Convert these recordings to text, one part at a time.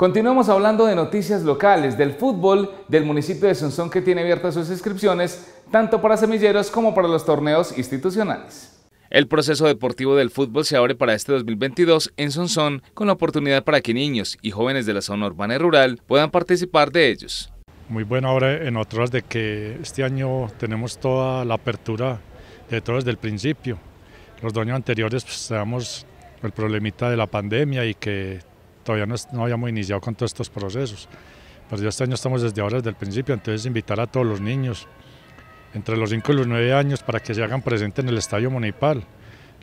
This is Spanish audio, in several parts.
Continuamos hablando de noticias locales, del fútbol del municipio de Sonsón que tiene abiertas sus inscripciones tanto para semilleros como para los torneos institucionales. El proceso deportivo del fútbol se abre para este 2022 en Sonsón con la oportunidad para que niños y jóvenes de la zona urbana y rural puedan participar de ellos. Muy bueno ahora en otras de que este año tenemos toda la apertura de todo desde el principio. Los años anteriores pues, teníamos el problemita de la pandemia y que todavía no, no habíamos iniciado con todos estos procesos. Pero este año estamos desde ahora, desde el principio, entonces invitar a todos los niños entre los 5 y los 9 años para que se hagan presentes en el Estadio Municipal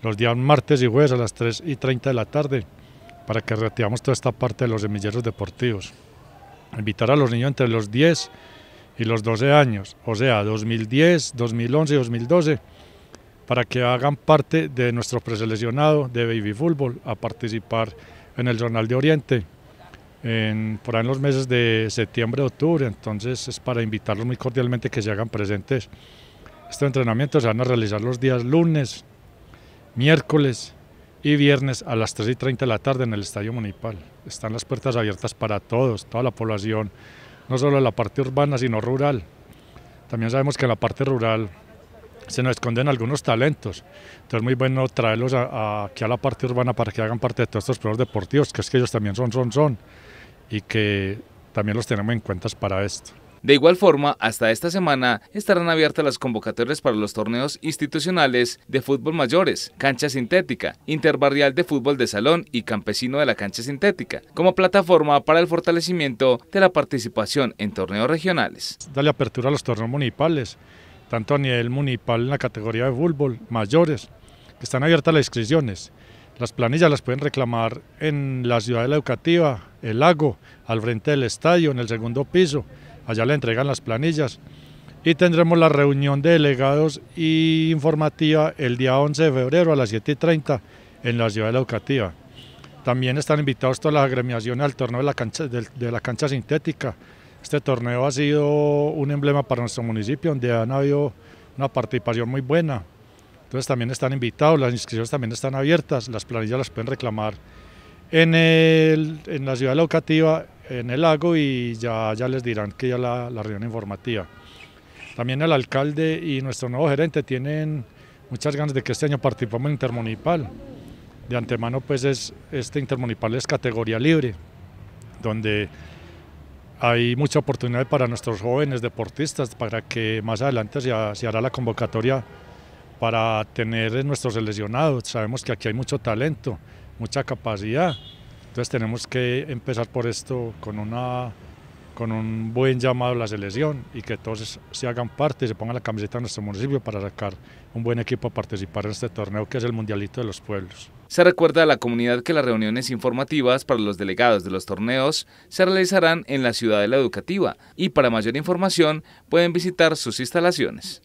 los días martes y jueves a las 3 y 30 de la tarde para que reactivamos toda esta parte de los semilleros deportivos. Invitar a los niños entre los 10 y los 12 años, o sea, 2010, 2011 y 2012, para que hagan parte de nuestro preseleccionado de baby fútbol a participar en el Jornal de Oriente, en, por ahí en los meses de septiembre, octubre, entonces es para invitarlos muy cordialmente que se hagan presentes. Estos entrenamientos se van a realizar los días lunes, miércoles y viernes a las 3 y 30 de la tarde en el Estadio Municipal. Están las puertas abiertas para todos, toda la población, no solo la parte urbana, sino rural. También sabemos que en la parte rural se nos esconden algunos talentos. Entonces, es muy bueno traerlos aquí a la parte urbana para que hagan parte de todos estos programas deportivos, que es que ellos también son, son, son, y que también los tenemos en cuentas para esto. De igual forma, hasta esta semana estarán abiertas las convocatorias para los torneos institucionales de fútbol mayores, cancha sintética, interbarrial de fútbol de salón y campesino de la cancha sintética, como plataforma para el fortalecimiento de la participación en torneos regionales. Dale apertura a los torneos municipales tanto a nivel municipal en la categoría de fútbol, mayores, que están abiertas las inscripciones. Las planillas las pueden reclamar en la ciudad de la educativa, el lago, al frente del estadio, en el segundo piso. Allá le entregan las planillas. Y tendremos la reunión de delegados y informativa el día 11 de febrero a las 7.30 en la ciudad de la educativa. También están invitados todas las agremiaciones al torneo de la cancha sintética, este torneo ha sido un emblema para nuestro municipio, donde han habido una participación muy buena. Entonces también están invitados, las inscripciones también están abiertas, las planillas las pueden reclamar en, el, en la ciudad educativa, en el lago y ya, ya les dirán que ya la, la reunión informativa. También el alcalde y nuestro nuevo gerente tienen muchas ganas de que este año participemos en intermunicipal. De antemano pues es, este intermunicipal es categoría libre, donde hay mucha oportunidad para nuestros jóvenes deportistas, para que más adelante se, hará la convocatoria para tener nuestros seleccionados. Sabemos que aquí hay mucho talento, mucha capacidad, entonces tenemos que empezar por esto con una con un buen llamado a la selección y que todos se hagan parte y se pongan la camiseta de nuestro municipio para sacar un buen equipo a participar en este torneo que es el Mundialito de los Pueblos. Se recuerda a la comunidad que las reuniones informativas para los delegados de los torneos se realizarán en la Ciudad de la Educativa y para mayor información pueden visitar sus instalaciones.